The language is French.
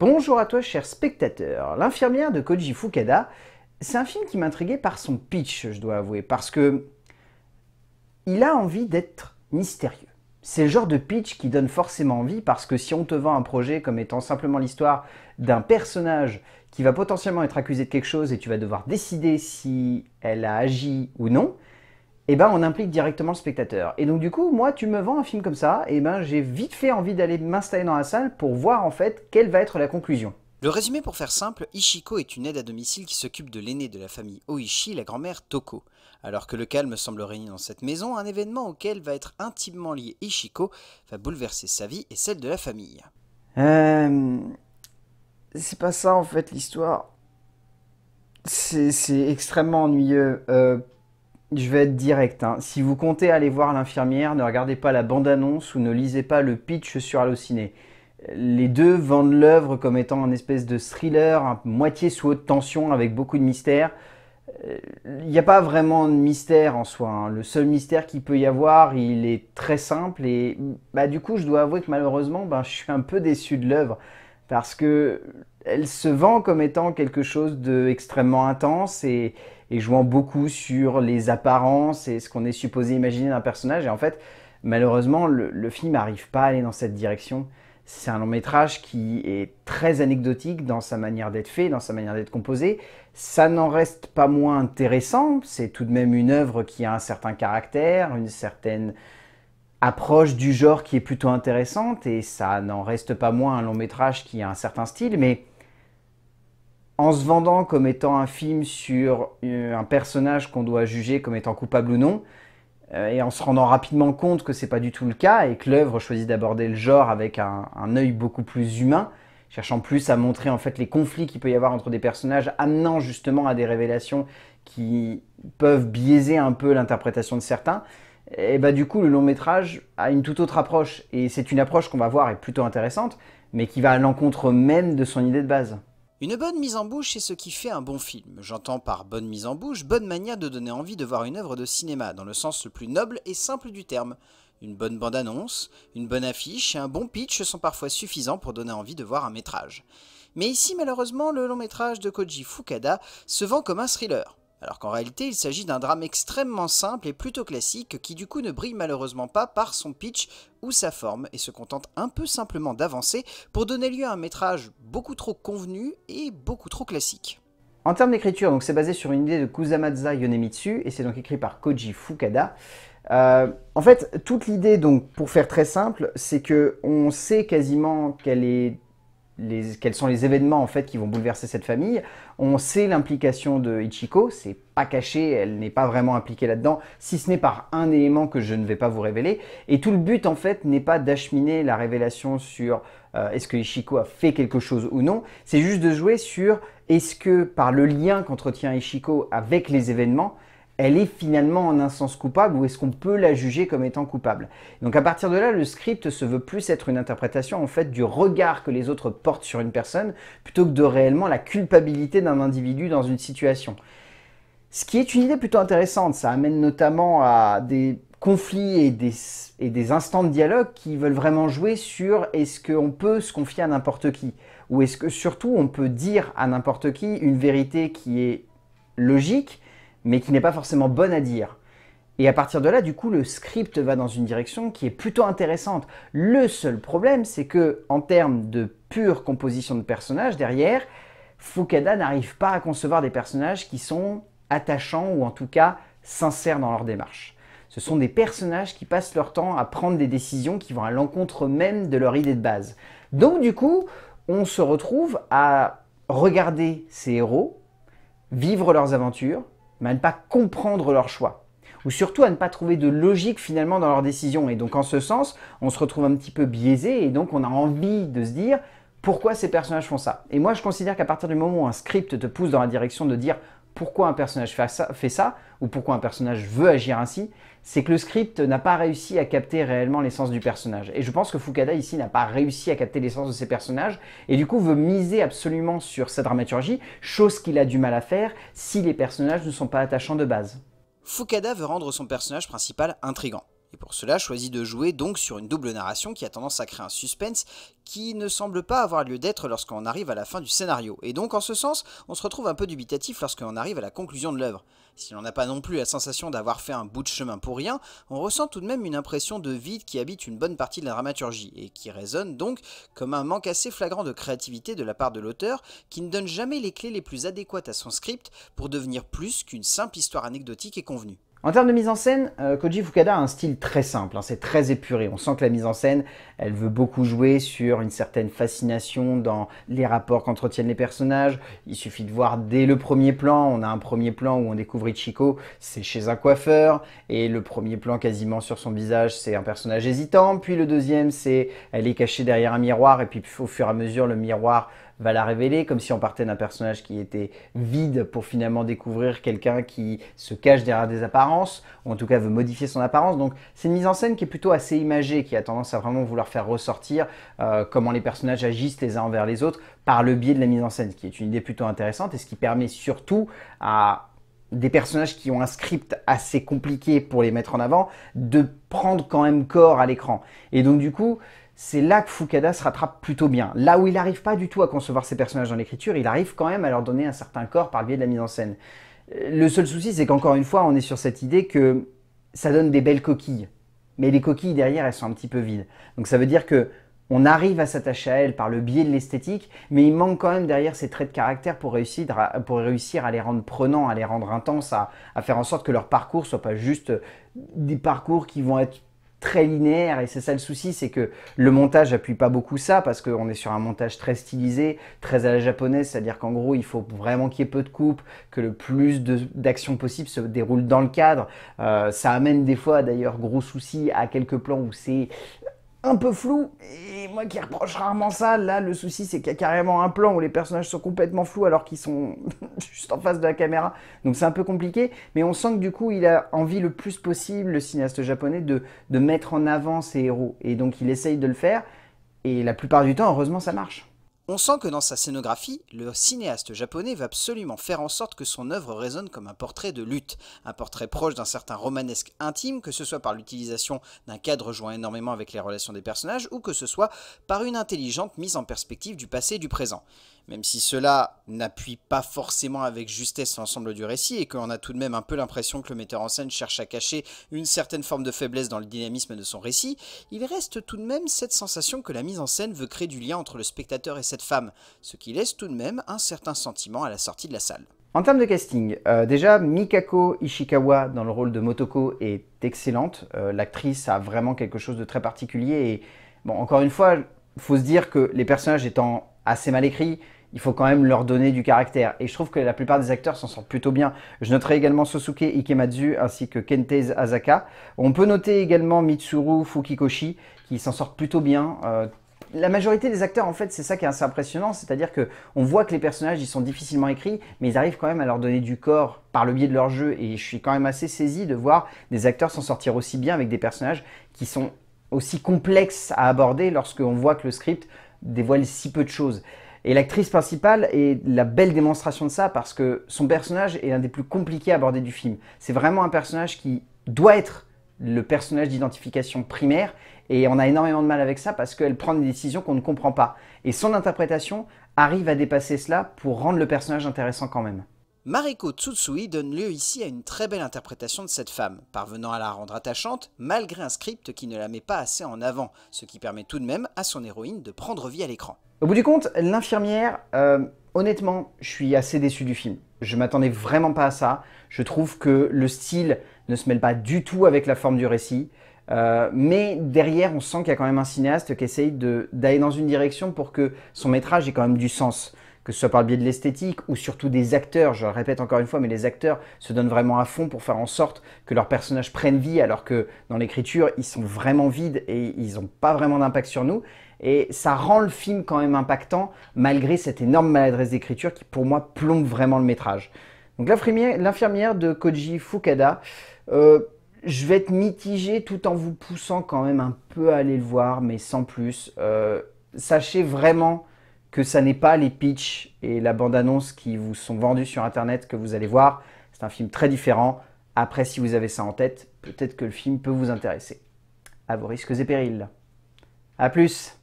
Bonjour à toi, cher spectateur. L'infirmière de Koji Fukada, c'est un film qui m'intriguait par son pitch, je dois avouer, parce que il a envie d'être mystérieux. C'est le genre de pitch qui donne forcément envie parce que si on te vend un projet comme étant simplement l'histoire d'un personnage qui va potentiellement être accusé de quelque chose et tu vas devoir décider si elle a agi ou non, et eh ben on implique directement le spectateur. Et donc du coup, moi, tu me vends un film comme ça, et eh ben j'ai vite fait envie d'aller m'installer dans la salle pour voir en fait quelle va être la conclusion. Le résumé pour faire simple, Ishiko est une aide à domicile qui s'occupe de l'aîné de la famille Oishi, la grand-mère Toko. Alors que le calme semble régner dans cette maison, un événement auquel va être intimement lié Ishiko va bouleverser sa vie et celle de la famille. Euh... C'est pas ça en fait l'histoire. C'est extrêmement ennuyeux. Euh, je vais être direct. Hein. Si vous comptez aller voir l'infirmière, ne regardez pas la bande-annonce ou ne lisez pas le pitch sur Allociné. Les deux vendent l'œuvre comme étant un espèce de thriller, moitié sous haute tension, avec beaucoup de mystère. Euh, il n'y a pas vraiment de mystère en soi. Hein. Le seul mystère qu'il peut y avoir, il est très simple. Et bah, du coup, je dois avouer que malheureusement, ben, je suis un peu déçu de l'œuvre. Parce que elle se vend comme étant quelque chose d'extrêmement intense et et jouant beaucoup sur les apparences et ce qu'on est supposé imaginer d'un personnage. Et en fait, malheureusement, le, film n'arrive pas à aller dans cette direction. C'est un long métrage qui est très anecdotique dans sa manière d'être fait, dans sa manière d'être composé. Ça n'en reste pas moins intéressant. C'est tout de même une œuvre qui a un certain caractère, une certaine approche du genre qui est plutôt intéressante. Et ça n'en reste pas moins un long métrage qui a un certain style. Mais en se vendant comme étant un film sur euh, un personnage qu'on doit juger comme étant coupable ou non, euh, et en se rendant rapidement compte que c'est pas du tout le cas et que l'œuvre choisit d'aborder le genre avec un, œil beaucoup plus humain, cherchant plus à montrer en fait les conflits qu'il peut y avoir entre des personnages, amenant justement à des révélations qui peuvent biaiser un peu l'interprétation de certains. Et bah du coup le long métrage a une toute autre approche et c'est une approche qu'on va voir est plutôt intéressante, mais qui va à l'encontre même de son idée de base. Une bonne mise en bouche, est ce qui fait un bon film. J'entends par bonne mise en bouche, bonne manière de donner envie de voir une œuvre de cinéma, dans le sens le plus noble et simple du terme. Une bonne bande-annonce, une bonne affiche et un bon pitch sont parfois suffisants pour donner envie de voir un métrage. Mais ici, malheureusement, le long métrage de Koji Fukada se vend comme un thriller alors qu'en réalité il s'agit d'un drame extrêmement simple et plutôt classique qui du coup ne brille malheureusement pas par son pitch ou sa forme et se contente un peu simplement d'avancer pour donner lieu à un métrage beaucoup trop convenu et beaucoup trop classique. En termes d'écriture, donc c'est basé sur une idée de Kusamatsu Yonemitsu et c'est donc écrit par Koji Fukada. Euh, en fait, toute l'idée, donc pour faire très simple, c'est que on sait quasiment quelle est quels sont les événements en fait qui vont bouleverser cette famille. On sait l'implication de Ichiko, c'est pas caché, elle n'est pas vraiment impliquée là-dedans, si ce n'est par un élément que je ne vais pas vous révéler. Et tout le but en fait n'est pas d'acheminer la révélation sur euh, est-ce que Ichiko a fait quelque chose ou non, c'est juste de jouer sur est-ce que par le lien qu'entretient Ichiko avec les événements, elle est finalement en un sens coupable ou est-ce qu'on peut la juger comme étant coupable Donc à partir de là, le script se veut plus être une interprétation en fait du regard que les autres portent sur une personne plutôt que de réellement la culpabilité d'un individu dans une situation. Ce qui est une idée plutôt intéressante, ça amène notamment à des conflits et des, et des instants de dialogue qui veulent vraiment jouer sur est-ce qu'on peut se confier à n'importe qui Ou est-ce que surtout on peut dire à n'importe qui une vérité qui est logique mais qui n'est pas forcément bonne à dire. Et à partir de là, du coup, le script va dans une direction qui est plutôt intéressante. Le seul problème, c'est que, en termes de pure composition de personnages, derrière, Fukada n'arrive pas à concevoir des personnages qui sont attachants ou en tout cas sincères dans leur démarche. Ce sont des personnages qui passent leur temps à prendre des décisions qui vont à l'encontre même de leur idée de base. Donc du coup, on se retrouve à regarder ces héros, vivre leurs aventures, mais à ne pas comprendre leur choix. Ou surtout à ne pas trouver de logique finalement dans leurs décisions. Et donc en ce sens, on se retrouve un petit peu biaisé et donc on a envie de se dire pourquoi ces personnages font ça. Et moi je considère qu'à partir du moment où un script te pousse dans la direction de dire pourquoi un personnage fait ça, ou pourquoi un personnage veut agir ainsi, c'est que le script n'a pas réussi à capter réellement l'essence du personnage. Et je pense que Fukada ici n'a pas réussi à capter l'essence de ses personnages, et du coup veut miser absolument sur sa dramaturgie, chose qu'il a du mal à faire si les personnages ne sont pas attachants de base. Fukada veut rendre son personnage principal intrigant et pour cela choisit de jouer donc sur une double narration qui a tendance à créer un suspense qui ne semble pas avoir lieu d'être lorsqu'on arrive à la fin du scénario, et donc en ce sens, on se retrouve un peu dubitatif lorsqu'on arrive à la conclusion de l'œuvre. Si l'on n'a pas non plus la sensation d'avoir fait un bout de chemin pour rien, on ressent tout de même une impression de vide qui habite une bonne partie de la dramaturgie, et qui résonne donc comme un manque assez flagrant de créativité de la part de l'auteur, qui ne donne jamais les clés les plus adéquates à son script pour devenir plus qu'une simple histoire anecdotique et convenue. En termes de mise en scène, euh, Koji Fukada a un style très simple, hein, c'est très épuré. On sent que la mise en scène, elle veut beaucoup jouer sur une certaine fascination dans les rapports qu'entretiennent les personnages. Il suffit de voir dès le premier plan, on a un premier plan où on découvre Ichiko, c'est chez un coiffeur, et le premier plan quasiment sur son visage, c'est un personnage hésitant, puis le deuxième, c'est elle est cachée derrière un miroir, et puis au fur et à mesure, le miroir va la révéler, comme si on partait d'un personnage qui était vide pour finalement découvrir quelqu'un qui se cache derrière des apparences, ou en tout cas veut modifier son apparence. Donc c'est une mise en scène qui est plutôt assez imagée, qui a tendance à vraiment vouloir faire ressortir euh, comment les personnages agissent les uns envers les autres par le biais de la mise en scène, qui est une idée plutôt intéressante et ce qui permet surtout à des personnages qui ont un script assez compliqué pour les mettre en avant, de prendre quand même corps à l'écran. Et donc du coup, c'est là que Fukada se rattrape plutôt bien. Là où il n'arrive pas du tout à concevoir ses personnages dans l'écriture, il arrive quand même à leur donner un certain corps par le biais de la mise en scène. Euh, le seul souci, c'est qu'encore une fois, on est sur cette idée que ça donne des belles coquilles. Mais les coquilles derrière, elles sont un petit peu vides. Donc ça veut dire que on arrive à s'attacher à elles par le biais de l'esthétique, mais il manque quand même derrière ces traits de caractère pour réussir à, les rendre prenants, à les rendre intenses, à, à faire en sorte que leur parcours soit pas juste des parcours qui vont être très linéaire et c'est ça le souci, c'est que le montage appuie pas beaucoup ça parce qu'on est sur un montage très stylisé, très à la japonaise, c'est-à-dire qu'en gros il faut vraiment qu'il y ait peu de coupes, que le plus d'actions possible se déroule dans le cadre. Euh, ça amène des fois d'ailleurs gros soucis à quelques plans où c'est un peu flou, et moi qui reproche rarement ça, là le souci c'est qu'il y a carrément un plan où les personnages sont complètement flous alors qu'ils sont juste en face de la caméra, donc c'est un peu compliqué, mais on sent que du coup il a envie le plus possible, le cinéaste japonais, de, de mettre en avant ses héros, et donc il essaye de le faire, et la plupart du temps, heureusement, ça marche. On sent que dans sa scénographie, le cinéaste japonais va absolument faire en sorte que son œuvre résonne comme un portrait de lutte, un portrait proche d'un certain romanesque intime, que ce soit par l'utilisation d'un cadre joint énormément avec les relations des personnages, ou que ce soit par une intelligente mise en perspective du passé et du présent même si cela n'appuie pas forcément avec justesse l'ensemble du récit et qu'on a tout de même un peu l'impression que le metteur en scène cherche à cacher une certaine forme de faiblesse dans le dynamisme de son récit, il reste tout de même cette sensation que la mise en scène veut créer du lien entre le spectateur et cette femme, ce qui laisse tout de même un certain sentiment à la sortie de la salle. En termes de casting, euh, déjà Mikako Ishikawa dans le rôle de Motoko est excellente. Euh, l'actrice a vraiment quelque chose de très particulier et bon, encore une fois, faut se dire que les personnages étant assez mal écrits, il faut quand même leur donner du caractère. Et je trouve que la plupart des acteurs s'en sortent plutôt bien. Je noterai également Sosuke Ikematsu ainsi que Kentei Asaka. On peut noter également Mitsuru Fukikoshi qui s'en sortent plutôt bien. Euh, la majorité des acteurs, en fait, c'est ça qui est assez impressionnant, c'est-à-dire que on voit que les personnages, ils sont difficilement écrits, mais ils arrivent quand même à leur donner du corps par le biais de leur jeu, et je suis quand même assez saisi de voir des acteurs s'en sortir aussi bien avec des personnages qui sont aussi complexes à aborder lorsqu'on voit que le script dévoile si peu de choses. Et l'actrice principale est la belle démonstration de ça parce que son personnage est l'un des plus compliqués à aborder du film. C'est vraiment un personnage qui doit être le personnage d'identification primaire et on a énormément de mal avec ça parce qu'elle prend des décisions qu'on ne comprend pas. Et son interprétation arrive à dépasser cela pour rendre le personnage intéressant quand même. Mariko Tsutsui donne lieu ici à une très belle interprétation de cette femme, parvenant à la rendre attachante malgré un script qui ne la met pas assez en avant, ce qui permet tout de même à son héroïne de prendre vie à l'écran. Au bout du compte, l'infirmière, euh, honnêtement, je suis assez déçu du film. Je m'attendais vraiment pas à ça. Je trouve que le style ne se mêle pas du tout avec la forme du récit. Euh, mais derrière, on sent qu'il y a quand même un cinéaste qui essaye d'aller dans une direction pour que son métrage ait quand même du sens que ce soit par le biais de l'esthétique ou surtout des acteurs, je le répète encore une fois, mais les acteurs se donnent vraiment à fond pour faire en sorte que leurs personnages prennent vie, alors que dans l'écriture, ils sont vraiment vides et ils n'ont pas vraiment d'impact sur nous. Et ça rend le film quand même impactant, malgré cette énorme maladresse d'écriture qui, pour moi, plombe vraiment le métrage. Donc l'infirmière de Koji Fukada, euh, je vais être mitigé tout en vous poussant quand même un peu à aller le voir, mais sans plus. Euh, sachez vraiment que ça n'est pas les pitchs et la bande-annonce qui vous sont vendus sur Internet que vous allez voir. C'est un film très différent. Après, si vous avez ça en tête, peut-être que le film peut vous intéresser. À vos risques et périls. À plus